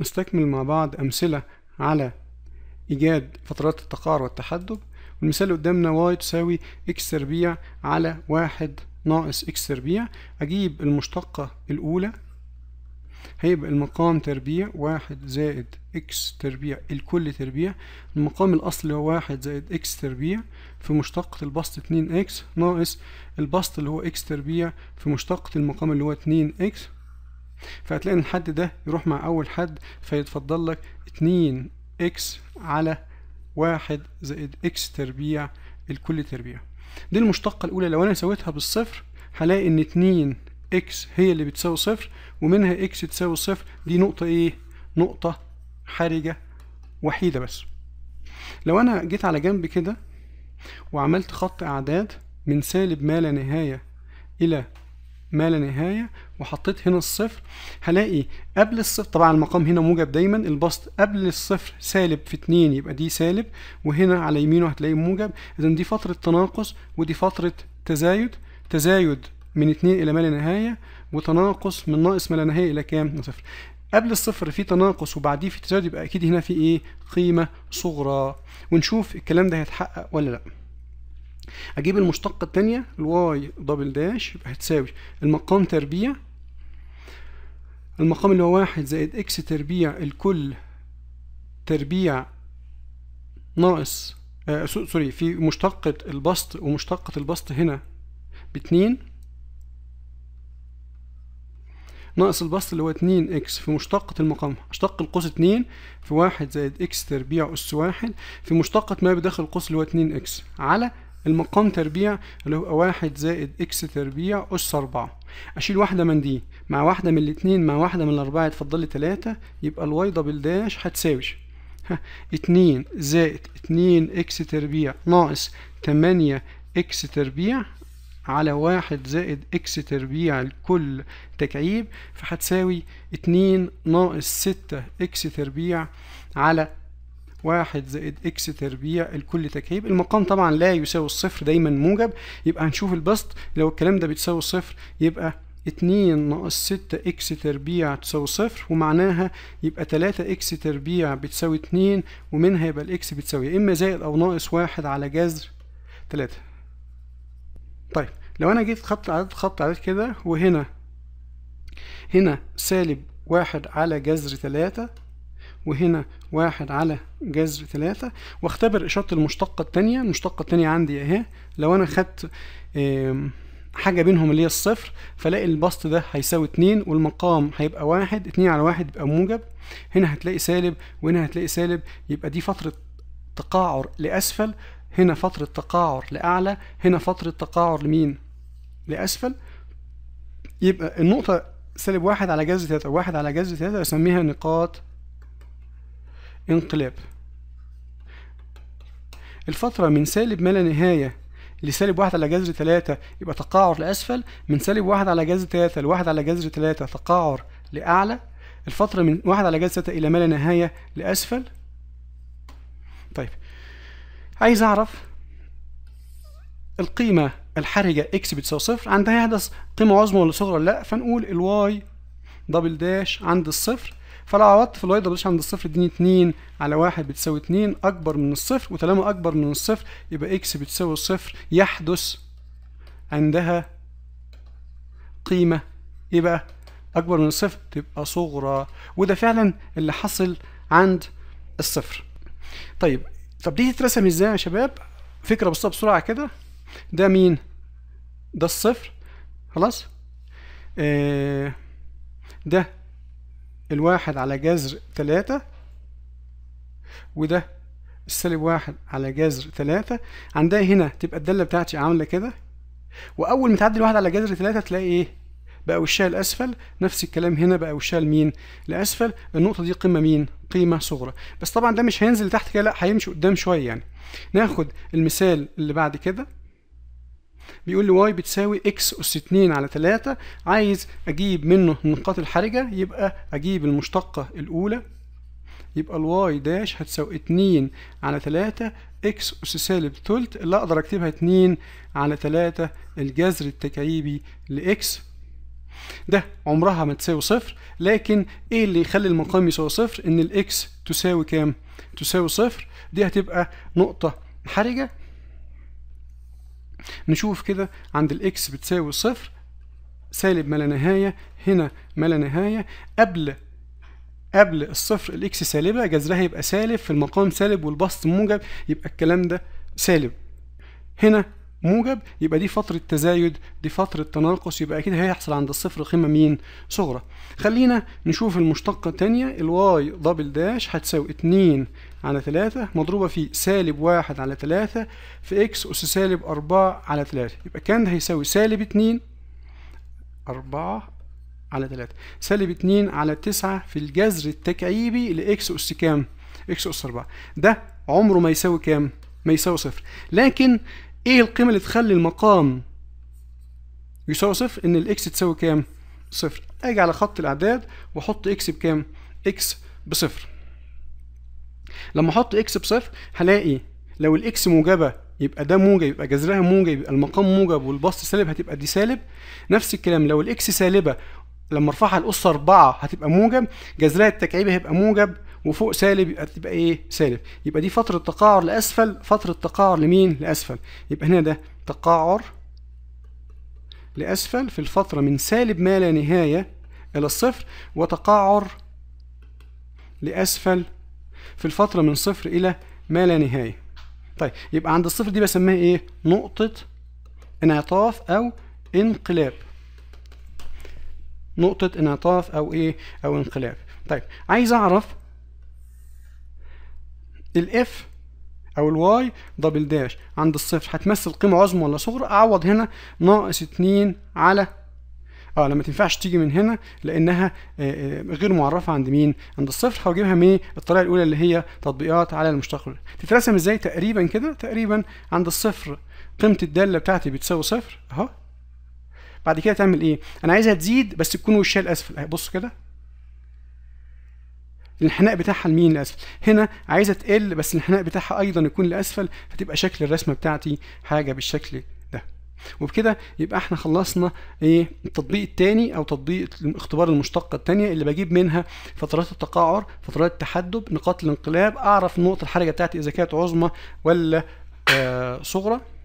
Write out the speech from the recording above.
نستكمل مع بعض أمثلة على إيجاد فترات التقاعد والتحدب والمثال قدامنا y تساوي x تربيع على واحد ناقص x تربيع أجيب المشتقة الأولى هيبقى المقام تربيع واحد زائد x تربيع الكل تربيع المقام الأصلي هو واحد زائد x تربيع في مشتقة البسط اتنين x ناقص البسط اللي هو x تربيع في مشتقة المقام اللي هو اتنين x فهتلاقي ان الحد ده يروح مع اول حد فيتفضل لك 2 اكس على 1 زائد اكس تربيع الكل تربيع دي المشتقة الأولى لو أنا سويتها بالصفر هلاقي إن 2 اكس هي اللي بتساوي صفر ومنها اكس تساوي صفر دي نقطة إيه؟ نقطة حرجة وحيدة بس لو أنا جيت على جنب كده وعملت خط أعداد من سالب ما لا نهاية إلى ما لا نهاية وحطيت هنا الصفر هلاقي قبل الصفر طبعا المقام هنا موجب دايما البسط قبل الصفر سالب في اتنين يبقى دي سالب وهنا على يمينه هتلاقي موجب اذا دي فترة تناقص ودي فترة تزايد تزايد من اتنين الى ما لا نهاية وتناقص من ناقص ما لا نهاية الى كام صفر قبل الصفر في تناقص وبعديه في تزايد يبقى اكيد هنا في ايه قيمة صغرى ونشوف الكلام ده هيتحقق ولا لأ اجيب المشتقه الثانيه الواي دبل داش يبقى هتساوي المقام تربيع المقام اللي هو واحد زائد اكس تربيع الكل تربيع ناقص آه سوري في مشتقة البسط ومشتقة البسط هنا باتنين ناقص البسط اللي هو اتنين اكس في مشتقة المقام اشتق القوس اتنين في واحد زائد اكس تربيع اس واحد في مشتقة ما بداخل القوس اللي هو اتنين اكس على المقام تربيع اللي هو واحد زائد اكس تربيع أس أربعة أشيل واحدة من دي مع واحدة من الاتنين مع واحدة من الأربعة يتفضل لي تلاتة يبقى الواي دبل داش هتساوي اتنين زائد اتنين اكس تربيع ناقص تمانية اكس تربيع على واحد زائد اكس تربيع لكل تكعيب فهتساوي اتنين ناقص ستة اكس تربيع على واحد زائد اكس تربيع الكل تكعيب المقام طبعا لا يساوي الصفر دايما موجب يبقى هنشوف البسط لو الكلام ده بتساوي صفر يبقى 2 ناقص 6 اكس تربيع تساوي صفر ومعناها يبقى 3 اكس تربيع بتساوي 2 ومنها يبقى الاكس بتساوي يا اما زائد او ناقص 1 على جذر 3 طيب لو انا جيت خط عدد خط عدد كده وهنا هنا سالب 1 على جذر 3 وهنا واحد على جذر ثلاثة واختبر إشارة المشتقة التانية المشتقة التانية عندي أهي لو أنا خدت حاجة بينهم اللي هي الصفر فلاقي البسط ده هيساوي اتنين والمقام هيبقى واحد اتنين على واحد يبقى موجب هنا هتلاقي سالب وهنا هتلاقي سالب يبقى دي فترة تقاعر لأسفل هنا فترة تقاعر لأعلى هنا فترة تقاعر لمين لأسفل يبقى النقطة سالب واحد على جذر ثلاثة واحد على جذر ثلاثة أسميها نقاط انقلاب الفترة من سالب ما لا نهاية لسالب واحد على جذر تلاتة يبقى تقاعر لأسفل من سالب واحد على جذر تلاتة لواحد على جذر تلاتة تقاعر لأعلى الفترة من واحد على جذر تلاتة إلى ما لا نهاية لأسفل طيب عايز أعرف القيمة الحرجة x بتساوي صفر عندها يحدث قيمة عظمى ولا صغرى لا فنقول الواي دبل داش عند الصفر فلو عوضت في الواي ضربتش عند الصفر اديني 2 على 1 بتساوي 2 اكبر من الصفر وطالما اكبر من الصفر يبقى اكس بتساوي صفر يحدث عندها قيمه ايه بقى اكبر من الصفر تبقى صغرى وده فعلا اللي حصل عند الصفر طيب طب دي تترسم ازاي يا شباب فكره بسيطه بسرعه كده ده مين ده الصفر خلاص آه ده الواحد على جذر تلاتة وده السالب واحد على جذر تلاتة عندها هنا تبقى الدالة بتاعتي عاملة كده وأول ما تعدي الواحد على جذر تلاتة تلاقي إيه؟ بقى وشها لأسفل نفس الكلام هنا بقى وشها لمين؟ لأسفل النقطة دي قيمة مين؟ قيمة صغرى بس طبعا ده مش هينزل تحت كده لأ هيمشي قدام شوية يعني ناخد المثال اللي بعد كده بيقول لي واي بتساوي اكس اس 2 على 3 عايز اجيب منه النقاط الحرجه يبقى اجيب المشتقه الاولى يبقى الواي داش هتساوي 2 على 3 اكس اس سالب ثلث اللي اقدر اكتبها 2 على 3 الجذر التكعيبي لاكس ده عمرها ما تساوي صفر لكن ايه اللي يخلي المقام يساوي صفر ان الاكس تساوي كام تساوي صفر دي هتبقى نقطة حرجة نشوف كده عند الاكس بتساوي صفر سالب ما لا نهاية هنا ما لا نهاية قبل قبل الصفر الاكس سالبة جذرها يبقى سالب في المقام سالب والبسط موجب يبقى الكلام ده سالب هنا موجب يبقى دي فترة تزايد دي فترة تناقص يبقى أكيد هيحصل عند الصفر قيمة مين؟ صغرى. خلينا نشوف المشتقة التانية الواي دبل داش هتساوي اتنين على 3 مضروبة في سالب واحد على 3 في إكس أس سالب أربعة على 3 يبقى كان هيساوي سالب اتنين أربعة على 3 سالب اتنين على تسعة في الجذر التكعيبي لإكس أس كام؟ إكس أس أربعة ده عمره ما يساوي كام؟ ما يساوي صفر لكن ايه القيمة اللي تخلي المقام يساوي صفر ان الاكس تساوي كام صفر اجي على خط الاعداد واحط اكس بكام اكس بصفر لما احط اكس بصفر هلاقي لو الاكس موجبه يبقى ده موجب يبقى جذرها موجب يبقى المقام موجب والبسط سالب هتبقى دي سالب نفس الكلام لو الاكس سالبه لما ارفعها الأس 4 هتبقى موجب جذرها التكعيبي هيبقى موجب وفوق سالب يبقى تبقى ايه سالب يبقى دي فتره تقاعر لاسفل فتره تقاعر لمين لاسفل يبقى هنا ده تقاعر لاسفل في الفتره من سالب ما لا نهايه الى الصفر وتقاعر لاسفل في الفتره من صفر الى ما لا نهايه طيب يبقى عند الصفر دي بسميها ايه نقطه انعطاف او انقلاب نقطة انعطاف أو إيه أو انقلاب. طيب عايز أعرف الاف او الواي دبل داش عند الصفر هتمثل قيمة عظمى ولا صغرى اعوض هنا ناقص اتنين على اه لما تنفعش تيجي من هنا لانها آه، آه، غير معرفه عند مين عند الصفر هجيبها من الطريقه الاولى اللي هي تطبيقات على المشتق تترسم ازاي تقريبا كده تقريبا عند الصفر قيمه الداله بتاعتي بتساوي صفر اهو بعد كده تعمل ايه انا عايزها تزيد بس تكون وشها الاسفل بص كده الانحناء بتاعها لمين لاسفل هنا عايزه تقل بس الانحناء بتاعها ايضا يكون لاسفل فتبقى شكل الرسمه بتاعتي حاجه بالشكل ده وبكده يبقى احنا خلصنا ايه التطبيق الثاني او تطبيق اختبار المشتقه الثانيه اللي بجيب منها فترات التقاعر فترات التحدب نقاط الانقلاب اعرف النقطه الحرجه بتاعتي اذا كانت عظمى ولا آه صغرى